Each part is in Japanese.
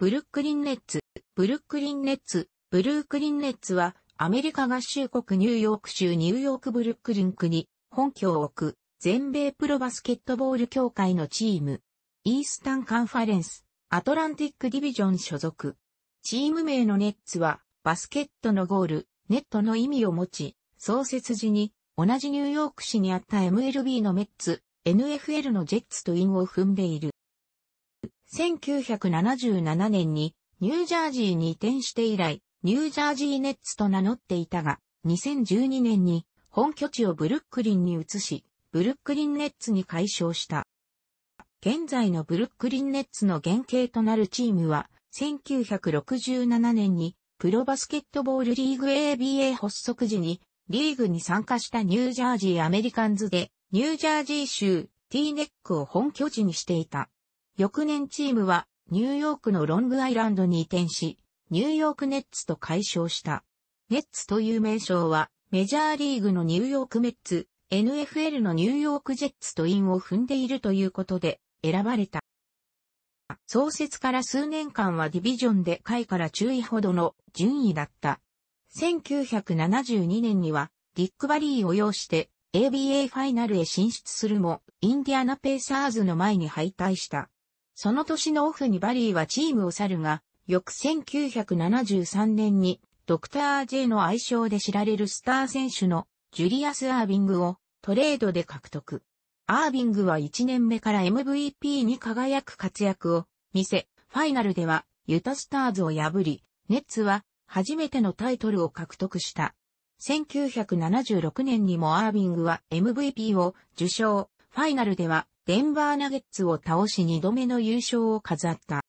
ブルックリンネッツ、ブルックリンネッツ、ブルークリンネッツは、アメリカ合衆国ニューヨーク州ニューヨークブルックリン区に本拠を置く全米プロバスケットボール協会のチーム。イースタンカンファレンス、アトランティックディビジョン所属。チーム名のネッツはバスケットのゴール、ネットの意味を持ち、創設時に同じニューヨーク市にあった MLB のメッツ、NFL のジェッツと韻を踏んでいる。1977年にニュージャージーに移転して以来、ニュージャージーネッツと名乗っていたが、2012年に本拠地をブルックリンに移し、ブルックリンネッツに改称した。現在のブルックリンネッツの原型となるチームは、1967年にプロバスケットボールリーグ ABA 発足時にリーグに参加したニュージャージーアメリカンズでニュージャージー州 T ネックを本拠地にしていた。翌年チームはニューヨークのロングアイランドに移転し、ニューヨークネッツと解消した。ネッツという名称はメジャーリーグのニューヨークメッツ、NFL のニューヨークジェッツと因を踏んでいるということで選ばれた。創設から数年間はディビジョンで下位から注意ほどの順位だった。1972年にはディック・バリーを要して ABA ファイナルへ進出するも、インディアナ・ペーサーズの前に敗退した。その年のオフにバリーはチームを去るが、翌1973年にドクター J の愛称で知られるスター選手のジュリアス・アービングをトレードで獲得。アービングは1年目から MVP に輝く活躍を見せ、ファイナルではユタスターズを破り、ネッツは初めてのタイトルを獲得した。1976年にもアービングは MVP を受賞、ファイナルではデンバーナゲッツを倒し2度目の優勝を飾った。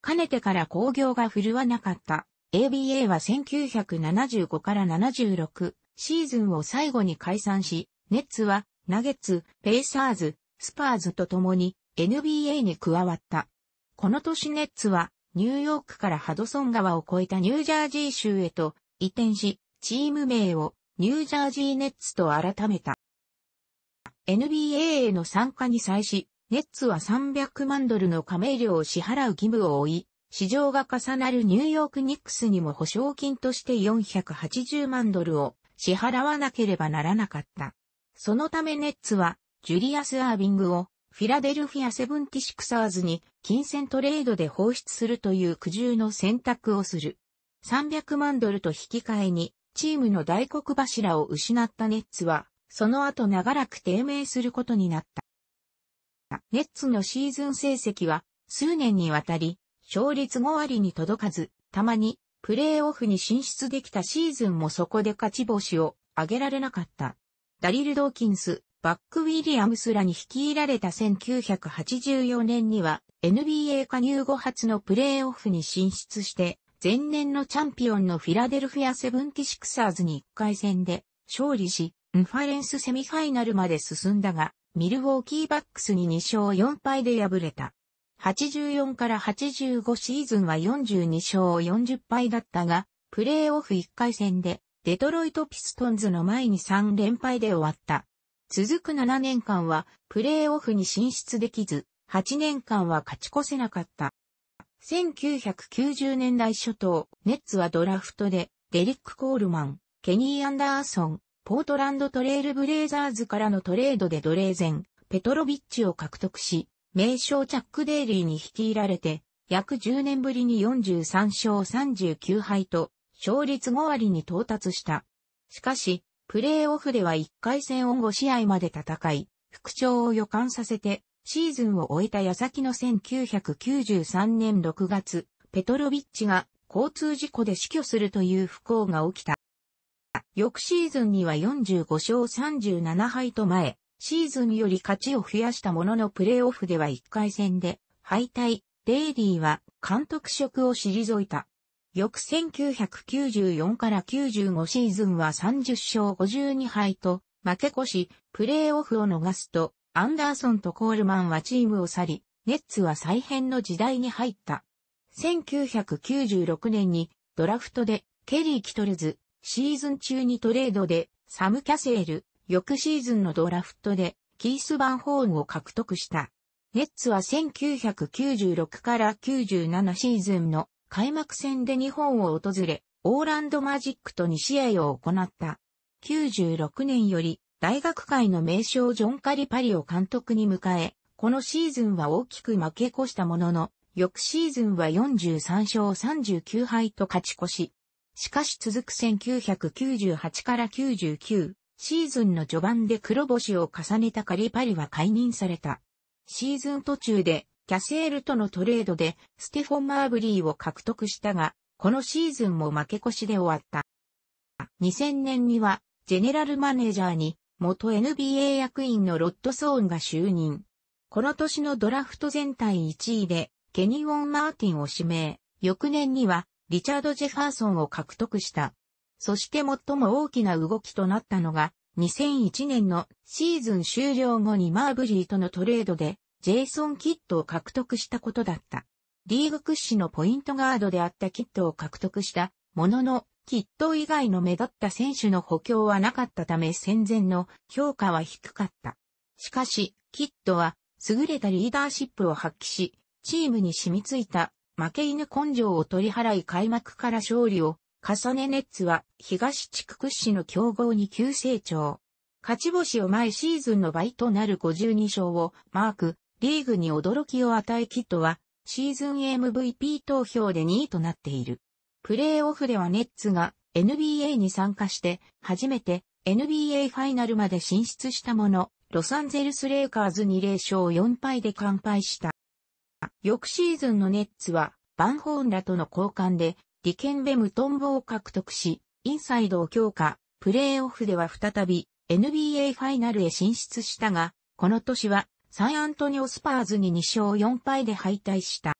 かねてから工業が振るわなかった ABA は1975から76シーズンを最後に解散し、ネッツはナゲッツ、ペイサーズ、スパーズと共に NBA に加わった。この年ネッツはニューヨークからハドソン川を越えたニュージャージー州へと移転し、チーム名をニュージャージーネッツと改めた。NBA への参加に際し、ネッツは300万ドルの加盟料を支払う義務を負い、市場が重なるニューヨークニックスにも保証金として480万ドルを支払わなければならなかった。そのためネッツは、ジュリアス・アービングをフィラデルフィア・セブンティシクサーズに金銭トレードで放出するという苦渋の選択をする。300万ドルと引き換えに、チームの大黒柱を失ったネッツは、その後長らく低迷することになった。ネッツのシーズン成績は数年にわたり勝率5割に届かず、たまにプレーオフに進出できたシーズンもそこで勝ち星を挙げられなかった。ダリル・ドーキンス、バック・ウィリアムスらに率いられた1984年には NBA 加入後初のプレーオフに進出して、前年のチャンピオンのフィラデルフィア・セブンティシクサーズに1回戦で勝利し、ンファレンスセミファイナルまで進んだが、ミルウォーキーバックスに2勝4敗で敗れた。84から85シーズンは42勝40敗だったが、プレーオフ1回戦で、デトロイトピストンズの前に3連敗で終わった。続く7年間は、プレーオフに進出できず、8年間は勝ち越せなかった。1990年代初頭、ネッツはドラフトで、デリック・コールマン、ケニー・アンダーソン、ポートランドトレイルブレイザーズからのトレードで奴隷前、ペトロビッチを獲得し、名称チャック・デイリーに率いられて、約10年ぶりに43勝39敗と、勝率5割に到達した。しかし、プレーオフでは1回戦を5試合まで戦い、復調を予感させて、シーズンを終えた矢先の1993年6月、ペトロビッチが交通事故で死去するという不幸が起きた。翌シーズンには45勝37敗と前、シーズンより勝ちを増やしたもののプレーオフでは1回戦で敗退、デイリーは監督職を退いた。翌1994から95シーズンは30勝52敗と負け越し、プレーオフを逃すと、アンダーソンとコールマンはチームを去り、ネッツは再編の時代に入った。1996年にドラフトでケリー・キトルズ、シーズン中にトレードで、サム・キャセール、翌シーズンのドラフトで、キース・バンホーンを獲得した。ネッツは1996から97シーズンの開幕戦で日本を訪れ、オーランドマジックと2試合を行った。96年より大学界の名将ジョン・カリパリを監督に迎え、このシーズンは大きく負け越したものの、翌シーズンは43勝39敗と勝ち越し、しかし続く1998から99シーズンの序盤で黒星を重ねたカリパリは解任された。シーズン途中でキャセールとのトレードでステフォン・マーブリーを獲得したが、このシーズンも負け越しで終わった。2000年にはジェネラルマネージャーに元 NBA 役員のロッド・ソーンが就任。この年のドラフト全体1位でケニー・ウォン・マーティンを指名。翌年にはリチャード・ジェファーソンを獲得した。そして最も大きな動きとなったのが、2001年のシーズン終了後にマーブリーとのトレードで、ジェイソン・キットを獲得したことだった。リーグ屈指のポイントガードであったキットを獲得したものの、キット以外の目立った選手の補強はなかったため戦前の評価は低かった。しかし、キットは優れたリーダーシップを発揮し、チームに染みついた負け犬根性を取り払い開幕から勝利を重ねネッツは東地区屈指の強豪に急成長。勝ち星を前シーズンの倍となる52勝をマーク、リーグに驚きを与えキットはシーズン MVP 投票で2位となっている。プレーオフではネッツが NBA に参加して初めて NBA ファイナルまで進出したもの、ロサンゼルスレイカーズに0勝4敗で完敗した。翌シーズンのネッツは、バンホーンらとの交換で、ディケンベ・ムトンボを獲得し、インサイドを強化、プレーオフでは再び NBA ファイナルへ進出したが、この年はサンアントニオスパーズに2勝4敗で敗退した。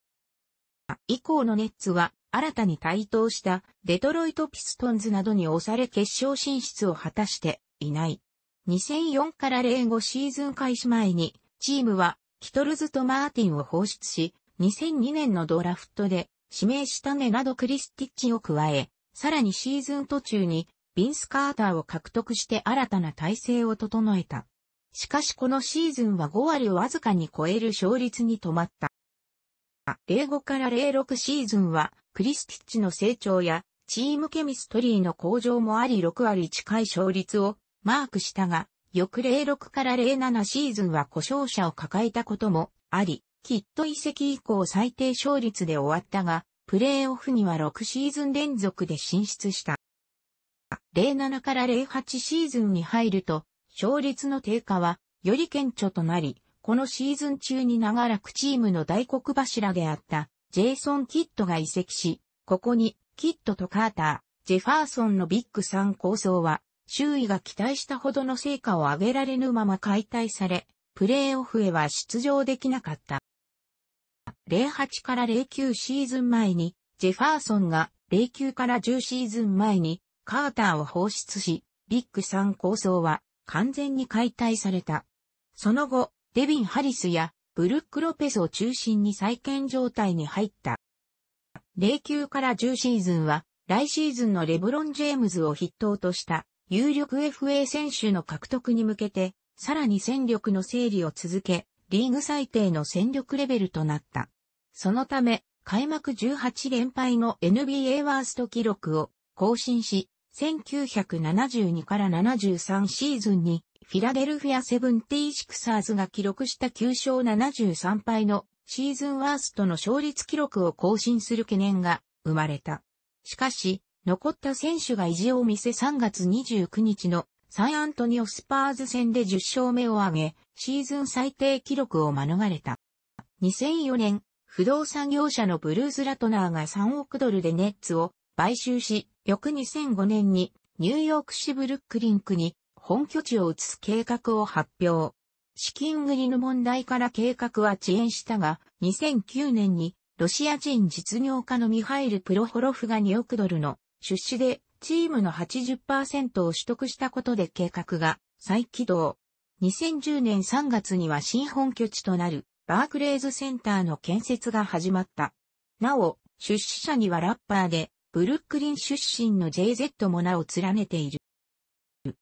以降のネッツは新たに台頭したデトロイトピストンズなどに押され決勝進出を果たしていない。2004から05シーズン開始前にチームはキトルズとマーティンを放出し、2002年のドラフトで指名したネナド・クリスティッチを加え、さらにシーズン途中にビンス・カーターを獲得して新たな体制を整えた。しかしこのシーズンは5割をわずかに超える勝率に止まった。05から06シーズンはクリスティッチの成長やチームケミストリーの向上もあり6割近い勝率をマークしたが、翌06から07シーズンは故障者を抱えたこともあり、きっと移籍以降最低勝率で終わったが、プレーオフには6シーズン連続で進出した。07から08シーズンに入ると、勝率の低下はより顕著となり、このシーズン中に長らくチームの大黒柱であったジェイソン・キッドが移籍し、ここにキッドとカーター、ジェファーソンのビッグ3構想は周囲が期待したほどの成果を上げられぬまま解体され、プレーオフへは出場できなかった。08から09シーズン前に、ジェファーソンが09から10シーズン前に、カーターを放出し、ビッグ3構想は完全に解体された。その後、デビン・ハリスやブルック・ロペスを中心に再建状態に入った。09から10シーズンは来シーズンのレブロン・ジェームズを筆頭とした有力 FA 選手の獲得に向けて、さらに戦力の整理を続け、リーグ最低の戦力レベルとなった。そのため、開幕18連敗の NBA ワースト記録を更新し、1972から73シーズンにフィラデルフィアセブンティーシクサーズが記録した9勝73敗のシーズンワーストの勝率記録を更新する懸念が生まれた。しかし、残った選手が意地を見せ3月29日のサンアントニオスパーズ戦で10勝目を挙げ、シーズン最低記録を免れた。2004年、不動産業者のブルース・ラトナーが3億ドルでネッツを買収し、翌2005年にニューヨーク市ブルックリンクに本拠地を移す計画を発表。資金繰りの問題から計画は遅延したが、2009年にロシア人実業家のミハイル・プロホロフが2億ドルの出資でチームの80%を取得したことで計画が再起動。2010年3月には新本拠地となるバークレーズセンターの建設が始まった。なお、出資者にはラッパーで、ブルックリン出身の JZ も名を連ねている。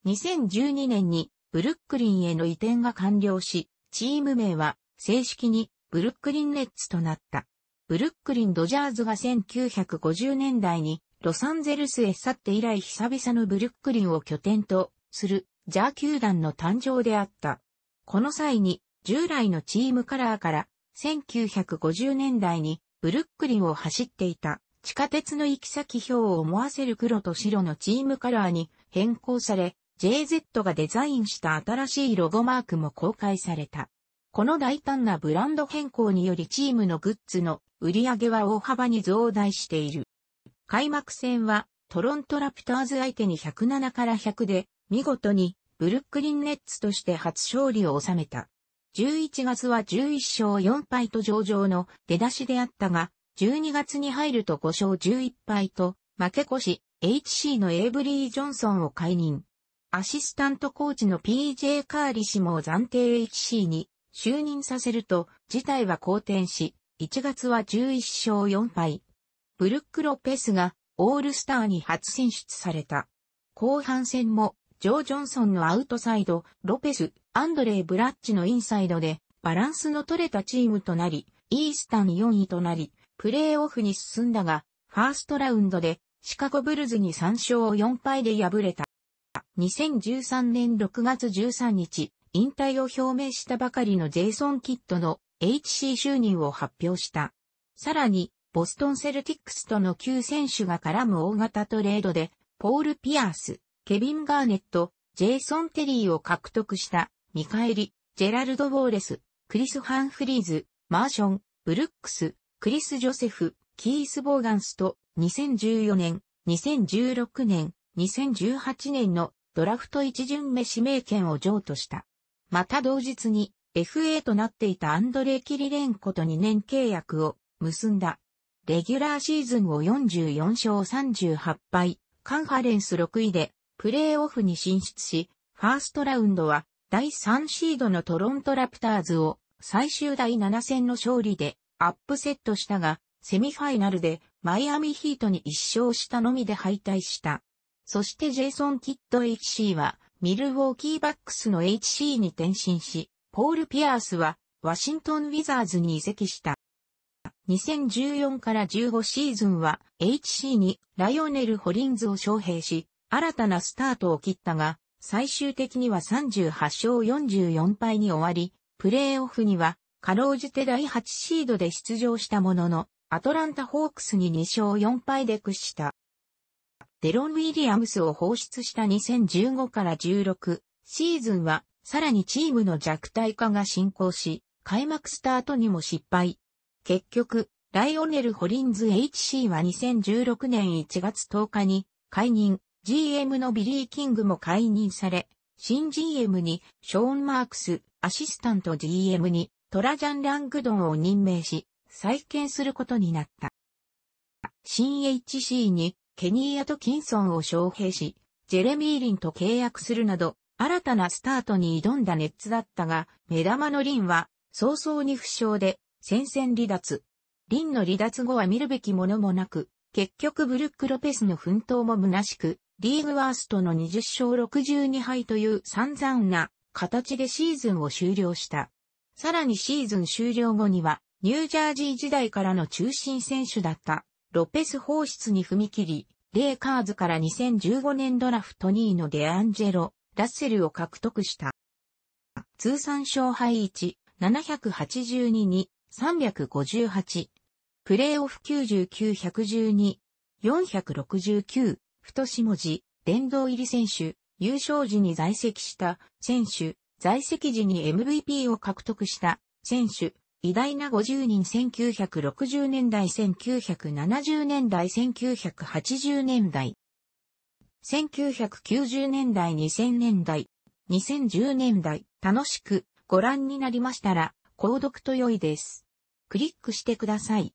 2012年にブルックリンへの移転が完了し、チーム名は正式にブルックリンネッツとなった。ブルックリンドジャーズが1950年代にロサンゼルスへ去って以来久々のブルックリンを拠点とするジャー球団の誕生であった。この際に従来のチームカラーから1950年代にブルックリンを走っていた地下鉄の行き先表を思わせる黒と白のチームカラーに変更され JZ がデザインした新しいロゴマークも公開された。この大胆なブランド変更によりチームのグッズの売り上げは大幅に増大している。開幕戦はトロントラプターズ相手に107から100で、見事にブルックリンネッツとして初勝利を収めた。11月は11勝4敗と上々の出だしであったが、12月に入ると5勝11敗と負け越し、HC のエイブリー・ジョンソンを解任。アシスタントコーチの PJ カーリ氏も暫定 HC に就任させると、事態は好転し、1月は11勝4敗、ブルック・ロペスがオールスターに初選出された。後半戦もジョー・ジョンソンのアウトサイド、ロペス、アンドレイ・ブラッチのインサイドでバランスの取れたチームとなり、イースタン4位となり、プレーオフに進んだが、ファーストラウンドでシカゴブルズに3勝を4敗で敗れた。2013年6月13日、引退を表明したばかりのジェイソン・キッドの HC 就任を発表した。さらに、ボストンセルティックスとの9選手が絡む大型トレードで、ポール・ピアース、ケビン・ガーネット、ジェイソン・テリーを獲得した、見返り、ジェラルド・ウォーレス、クリス・ハンフリーズ、マーション、ブルックス、クリス・ジョセフ、キース・ボーガンスと2014年、2016年、2018年のドラフト一巡目指名権を譲渡した。また同日に FA となっていたアンドレイ・キリレンコと2年契約を結んだ。レギュラーシーズンを44勝38敗、カンファレンス6位で、プレーオフに進出し、ファーストラウンドは、第3シードのトロントラプターズを、最終第7戦の勝利で、アップセットしたが、セミファイナルで、マイアミヒートに1勝したのみで敗退した。そしてジェイソン・キッド HC は、ミルウォーキーバックスの HC に転身し、ポール・ピアースは、ワシントン・ウィザーズに移籍した。2014から15シーズンは HC にライオネル・ホリンズを招聘し、新たなスタートを切ったが、最終的には38勝44敗に終わり、プレーオフには、かろうじて第8シードで出場したものの、アトランタ・ホークスに2勝4敗で屈した。デロン・ウィリアムスを放出した2015から16シーズンは、さらにチームの弱体化が進行し、開幕スタートにも失敗。結局、ライオネル・ホリンズ HC は2016年1月10日に解任、GM のビリー・キングも解任され、新 GM にショーン・マークス、アシスタント GM にトラジャン・ラングドンを任命し、再建することになった。新 HC にケニー・アトキンソンを招聘し、ジェレミー・リンと契約するなど、新たなスタートに挑んだネッツだったが、目玉のリンは早々に負傷で戦線離脱。リンの離脱後は見るべきものもなく、結局ブルック・ロペスの奮闘も虚しく、リーグワーストの20勝62敗という散々な形でシーズンを終了した。さらにシーズン終了後には、ニュージャージー時代からの中心選手だったロペス放出に踏み切り、レイカーズから2015年ドラフト2位のデアンジェロ、ラッセルを獲得した。通算勝敗1、782に358、プレーオフ99-112、469、太し文字、殿堂入り選手、優勝時に在籍した選手、在籍時に MVP を獲得した選手、偉大な50人1960年代1970年代1980年代1990年代2000年代2010年代楽しくご覧になりましたら購読と良いです。クリックしてください。